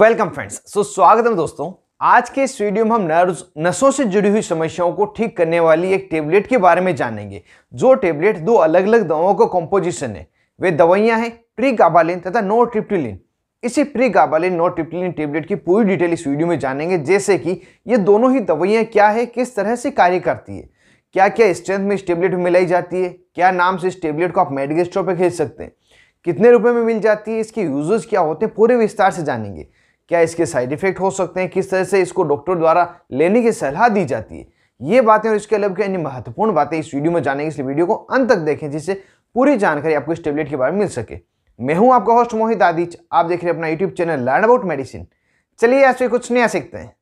welcome friends so स्वागत है दोस्तों आज के इस वीडियो में हम नर्व नसों से जुड़ी हुई समस्याओं को ठीक करने वाली एक टेबलेट के बारे में जानेंगे जो टेबलेट दो अलग अलग दवाओं का कॉम्पोजिशन है वे दवाइयां हैं प्री गाबालिन तथा नो ट्रिप्टिलिन इसी pregabalin nortriptyline tablet की पूरी डिटेल इस वीडियो में जानेंगे जैसे कि ये दोनों ही दवाइयाँ क्या है किस तरह से कार्य करती है क्या क्या स्ट्रेंथ में इस टेबलेट में मिलाई जाती है क्या नाम से इस टेबलेट को आप मेडिकल स्टोर पर खरीद सकते हैं कितने रुपए में मिल जाती है इसके यूजेस क्या होते हैं पूरे विस्तार से जानेंगे क्या इसके साइड इफेक्ट हो सकते हैं किस तरह से इसको डॉक्टर द्वारा लेने की सलाह दी जाती है ये बातें और इसके अलावा अन्य महत्वपूर्ण बातें इस वीडियो में जाने इसलिए वीडियो को अंत तक देखें जिससे पूरी जानकारी आपको इस टेबलेट के बारे में मिल सके मैं हूं आपका होस्ट मोहित आदिच आप देख रहे हैं अपना YouTube channel learn about medicine चलिए आज से कुछ नया सीखते हैं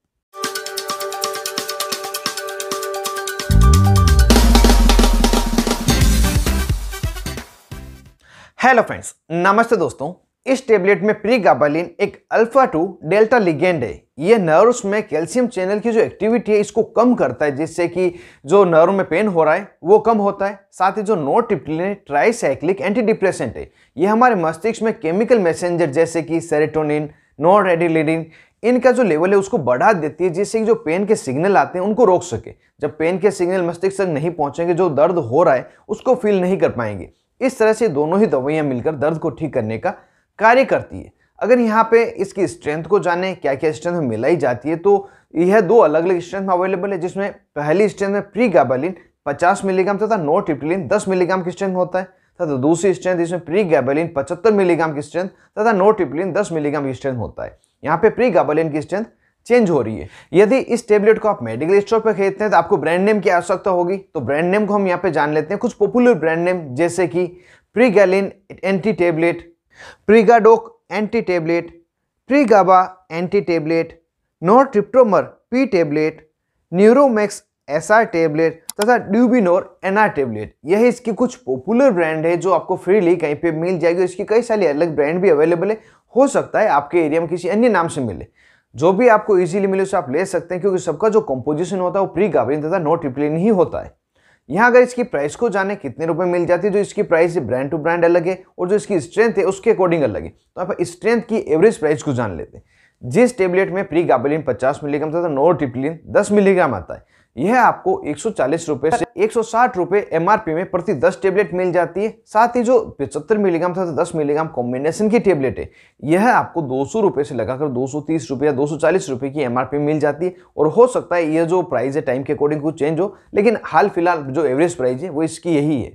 हेलो फ्रेंड्स नमस्ते दोस्तों इस टेबलेट में प्रीगाबालिन एक अल्फा टू डेल्टा लिगेंड है ये नर्व्स में कैल्शियम चैनल की जो एक्टिविटी है इसको कम करता है जिससे कि जो नर्व में पेन हो रहा है वो कम होता है साथ ही जो nortriptyline tricyclic antidepressant है ये हमारे मस्तिष्क में केमिकल मैसेंजर जैसे कि सेरेटोनिन नोरेडिलिडिन इनका जो लेवल है उसको बढ़ा देती है जिससे कि जो पेन के सिग्नल आते हैं उनको रोक सके जब पेन के सिग्नल मस्तिष्क तक नहीं पहुँचेंगे जो दर्द हो रहा है उसको फील नहीं कर पाएंगे इस तरह से दोनों ही दवाइयाँ मिलकर दर्द को ठीक करने का कार्य करती है अगर यहाँ पे इसकी स्ट्रेंथ को जाने क्या क्या स्ट्रेंथ में मिलाई जाती है तो यह दो अलग अलग स्ट्रेंथ में अवेलेबल है जिसमें पहली स्ट्रेंथ में प्री गैबेलिन 50 मिलीग्राम तथा नो ट्रिपलिन 10 मिलीग्राम की स्ट्रेंथ होता है तथा दूसरी स्ट्रेंथ इसमें प्री गैबेलिन पचहत्तर मिलीग्राम की स्ट्रेंथ तथा नो ट्रिपलिन दस मिलीग्राम की स्ट्रेंथ होता है यहाँ पे प्री गैबेलिन की स्ट्रेंथ चेंज हो रही है यदि इस टेबलेट को आप मेडिकल स्टोर पर खरीदते हैं तो आपको ब्रांड नेम की आवश्यकता होगी तो ब्रांड नेम को हम यहाँ पे जान लेते हैं कुछ पॉपुलर ब्रांड नेम जैसे कि Pregalin NT tablet Pregadoc NT tablet Pregaba NT tablet Tryptomer P tablet Neuromax SR tablet तथा ड्यूबिनोर एनआर टेबलेट यह इसके कुछ पॉपुलर ब्रांड है जो आपको फ्रीली कहीं पे मिल जाएगी इसकी कई सारी अलग ब्रांड भी अवेलेबल है हो सकता है आपके एरिया में किसी अन्य नाम से मिले जो भी आपको इजीली मिले उसे आप ले सकते हैं क्योंकि सबका जो कंपोजिशन होता है वो प्री गाबलिन तथा नोट रिप्लेन ही होता है यहाँ अगर इसकी प्राइस को जाने कितने रुपए मिल जाती है जो इसकी प्राइस ब्रांड टू ब्रांड अलग है और जो इसकी स्ट्रेंथ है उसके अकॉर्डिंग अलग है तो आप स्ट्रेंथ की एवरेज प्राइस को जान लेते हैं जिस टेबलेट में प्री गाबलिन पचास मिलीग्राम तथा नोर टिपलिन दस मिलीग्राम आता है यह आपको एक सौ से एक सौ पी में प्रति 10 टेबलेट मिल जाती है साथ ही जो पिछहत्तर मिलीग्राम तथा 10 मिलीग्राम कॉम्बिनेशन की टेबलेट है यह आपको दो सौ रुपये से लगाकर दो सौ तीस रुपये या दो सौ चालीस रुपये की एमआरपी मिल जाती है और हो सकता है यह जो प्राइस है टाइम के अकॉर्डिंग कुछ चेंज हो लेकिन हाल फिलहाल जो एवरेज प्राइस है वो इसकी यही है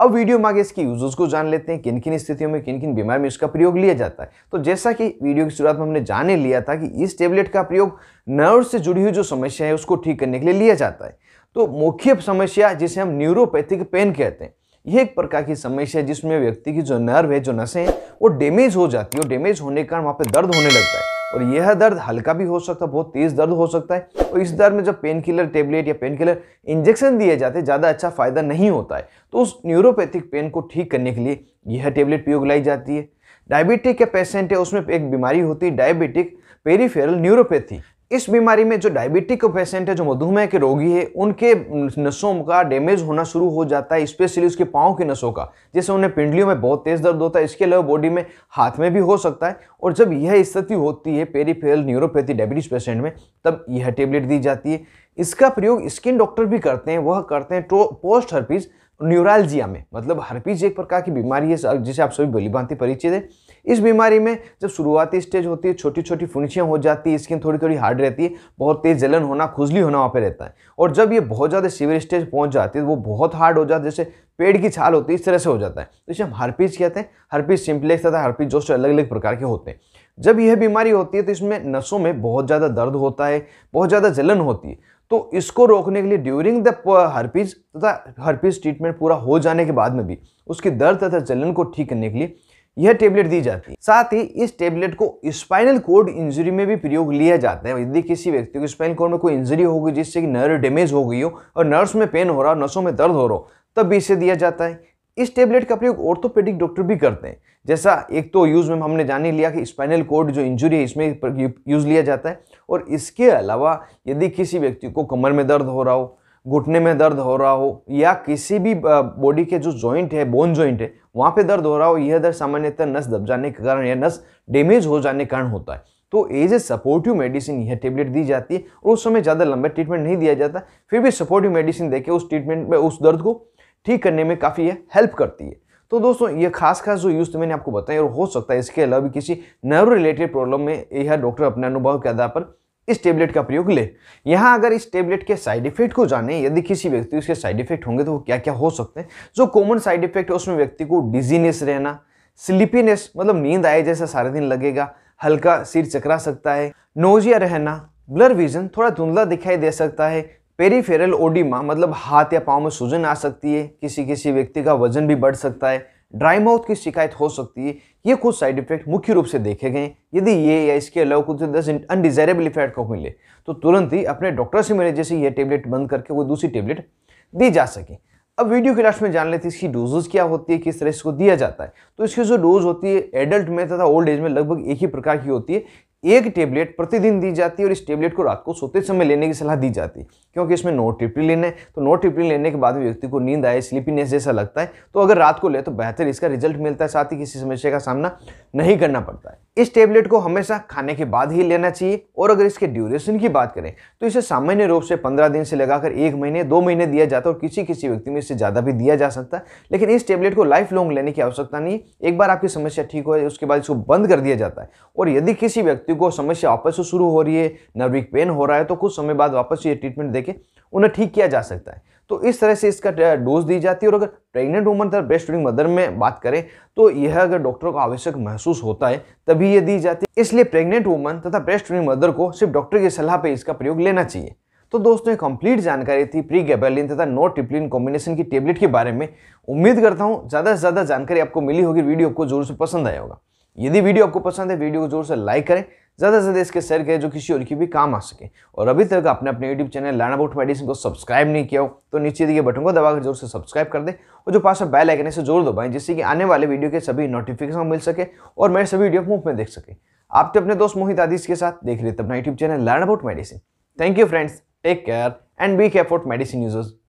अब वीडियो में आगे इसके यूजर्स को जान लेते हैं किन किन स्थितियों में किन किन बीमारी में इसका प्रयोग लिया जाता है तो जैसा कि वीडियो की शुरुआत में हमने जाने लिया था कि इस टेबलेट का प्रयोग नर्व से जुड़ी हुई जो समस्या है उसको ठीक करने के लिए लिया जाता है तो मुख्य समस्या जिसे हम न्यूरोपैथिक पेन कहते हैं यह एक प्रकार की समस्या है जिसमें व्यक्ति की जो नर्व है जो नसें हैं वो डैमेज हो जाती है और डैमेज होने के कारण वहाँ पर दर्द होने लगता है और यह दर्द हल्का भी हो सकता है बहुत तेज़ दर्द हो सकता है और इस दर्द में जब पेन किलर टेबलेट या पेन किलर इंजेक्शन दिए जाते हैं ज़्यादा अच्छा फ़ायदा नहीं होता है तो उस न्यूरोपैथिक पेन को ठीक करने के लिए यह टेबलेट प्रयोग लाई जाती है डायबिटिक का पेशेंट है उसमें एक बीमारी होती है डायबिटिक पेरीफेरल न्यूरोपैथी इस बीमारी में जो डायबिटिक पेशेंट है जो मधुमेह के रोगी है उनके नसों का डैमेज होना शुरू हो जाता है स्पेशली उसके पाँव के नसों का जैसे उन्हें पिंडलियों में बहुत तेज़ दर्द होता है इसके अलावा बॉडी में हाथ में भी हो सकता है और जब यह स्थिति होती है पेरीफेरल न्यूरोपैथी डायबिटीज पेशेंट में तब यह टेबलेट दी जाती है इसका प्रयोग स्किन डॉक्टर भी करते हैं वह करते हैं पोस्ट तो हर्पीज़ न्यूरालजिया में मतलब हरपीज एक प्रकार की बीमारी है जिसे आप सभी भांति परिचित है इस बीमारी में जब शुरुआती स्टेज होती है छोटी छोटी फुनिशियाँ हो जाती है स्किन थोड़ी थोड़ी हार्ड रहती है बहुत तेज़ जलन होना खुजली होना वहाँ पर रहता है और जब ये बहुत ज़्यादा सीवियर स्टेज पहुँच जाती है तो वो बहुत हार्ड हो जाता है जैसे पेड़ की छाल होती है इस तरह से हो जाता है तो इसे हम हरपीज कहते हैं हरपीज सिंप्लेक्स तथा हरपीज जोस्ट अलग अलग प्रकार के होते हैं जब यह बीमारी होती है तो इसमें नसों में बहुत ज़्यादा दर्द होता है बहुत ज़्यादा जलन होती है तो इसको रोकने के लिए ड्यूरिंग द हर्पीज तथा हर्पीज ट्रीटमेंट पूरा हो जाने के बाद में भी उसकी दर्द तथा जलन को ठीक करने के लिए यह टेबलेट दी जाती है साथ ही इस टेबलेट को स्पाइनल कोड इंजरी में भी प्रयोग लिया जाता है यदि किसी व्यक्ति को स्पाइनल कोड में कोई इंजरी हो गई जिससे कि नर्व डैमेज हो गई हो और नर्व्स में पेन हो रहा हो नसों में दर्द हो रहा हो तब भी इसे दिया जाता है इस टेबलेट का प्रयोग ऑर्थोपेडिक डॉक्टर भी करते हैं जैसा एक तो यूज़ में हमने जान लिया कि स्पाइनल कोड जो इंजुरी है इसमें यूज़ लिया जाता है और इसके अलावा यदि किसी व्यक्ति को कमर में दर्द हो रहा हो घुटने में दर्द हो रहा हो या किसी भी बॉडी के जो जॉइंट है बोन जॉइंट है वहाँ पे दर्द हो रहा हो यह दर्द सामान्यतः नस दब जाने के कारण या नस डैमेज हो जाने के कारण होता है तो एज ए सपोर्टिव मेडिसिन यह टेबलेट दी जाती है और उस समय ज़्यादा लंबा ट्रीटमेंट नहीं दिया जाता फिर भी सपोर्टिव मेडिसिन देके उस ट्रीटमेंट में उस दर्द को ठीक करने में काफ़ी यह हेल्प करती है तो दोस्तों ये खास खास जो यूज़ तो मैंने आपको बताया और हो सकता है इसके अलावा भी किसी नर्व रिलेटेड प्रॉब्लम में यह डॉक्टर अपने अनुभव के आधार पर इस टेबलेट का प्रयोग ले यहाँ अगर इस टेबलेट के साइड इफेक्ट को जाने यदि किसी व्यक्ति उसके साइड इफेक्ट होंगे तो वो क्या क्या हो सकते हैं जो कॉमन साइड इफेक्ट है उसमें व्यक्ति को डिजीनेस रहना स्लीपीनेस मतलब नींद आए जैसा सारे दिन लगेगा हल्का सिर चकरा सकता है नोजिया रहना ब्लर विजन थोड़ा धुंधला दिखाई दे सकता है पेरीफेरल ओडिमा मतलब हाथ या पाँव में सूजन आ सकती है किसी किसी व्यक्ति का वजन भी बढ़ सकता है ड्राई माउथ की शिकायत हो सकती है ये कुछ साइड इफेक्ट मुख्य रूप से देखे गए यदि ये या इसके अलावा कुछ दस अनडिजायरेबल इफेक्ट को मिले तो तुरंत ही अपने डॉक्टर से मिले जैसे ये टेबलेट बंद करके वो दूसरी टेबलेट दी जा सके अब वीडियो के लास्ट में जान लेते हैं इसकी डोजेज क्या होती है किस तरह इसको दिया जाता है तो इसकी जो डोज होती है एडल्ट में तथा ओल्ड एज में लगभग एक ही प्रकार की होती है एक टेबलेट प्रतिदिन दी जाती है और इस टेबलेट को रात को सोते समय लेने की सलाह दी जाती है क्योंकि इसमें नो लेना है तो नो ट्रिप्टिलिन लेने के बाद व्यक्ति को नींद आए स्लीपीनेस जैसा लगता है तो अगर रात को ले तो बेहतर इसका रिजल्ट मिलता है साथ ही किसी समस्या का सामना नहीं करना पड़ता है इस टेबलेट को हमेशा खाने के बाद ही लेना चाहिए और अगर इसके ड्यूरेशन की बात करें तो इसे सामान्य रूप से 15 दिन से लगाकर एक महीने दो महीने दिया जाता है और किसी किसी व्यक्ति में इससे ज़्यादा भी दिया जा सकता है लेकिन इस टेबलेट को लाइफ लॉन्ग लेने की आवश्यकता नहीं एक बार आपकी समस्या ठीक हो उसके बाद इसको बंद कर दिया जाता है और यदि किसी व्यक्ति को समस्या वापस से शुरू हो रही है नर्विक पेन हो रहा है तो कुछ समय बाद वापस ये ट्रीटमेंट देकर उन्हें ठीक किया जा सकता है तो इस तरह से इसका डोज दी जाती है और अगर प्रेग्नेंट वुमन तथा ब्रेस्ट फीडिंग मदर में बात करें तो यह अगर डॉक्टर को आवश्यक महसूस होता है तभी यह दी जाती है इसलिए प्रेग्नेंट वुमन तथा ब्रेस्ट फीडिंग मदर को सिर्फ डॉक्टर की सलाह पर इसका प्रयोग लेना चाहिए तो दोस्तों कंप्लीट जानकारी थी प्री गैबेलिन तथा नो टिप्लिन कॉम्बिनेशन की टेबलेट के बारे में उम्मीद करता हूँ ज़्यादा से ज़्यादा जानकारी आपको मिली होगी वीडियो आपको जोर से पसंद आया होगा यदि वीडियो आपको पसंद है वीडियो को जोर से लाइक करें ज़्यादा से ज़्यादा इसके शेयर करें जो किसी और की भी काम आ सके और अभी तक आपने अपने YouTube channel learn about medicine को सब्सक्राइब नहीं किया हो तो नीचे दिए बटन को दबाकर जोर से सब्सक्राइब कर दें और जो पास बेल आइकन से जोर दबाएं जिससे कि आने वाले वीडियो के सभी नोटिफिकेशन मिल सके और मेरे सभी वीडियो मुफ्त में देख सके आप तो अपने दोस्त मोहित आदिश के साथ देख लेते अपना YouTube channel learn about medicine thank you friends take care and be care medicine users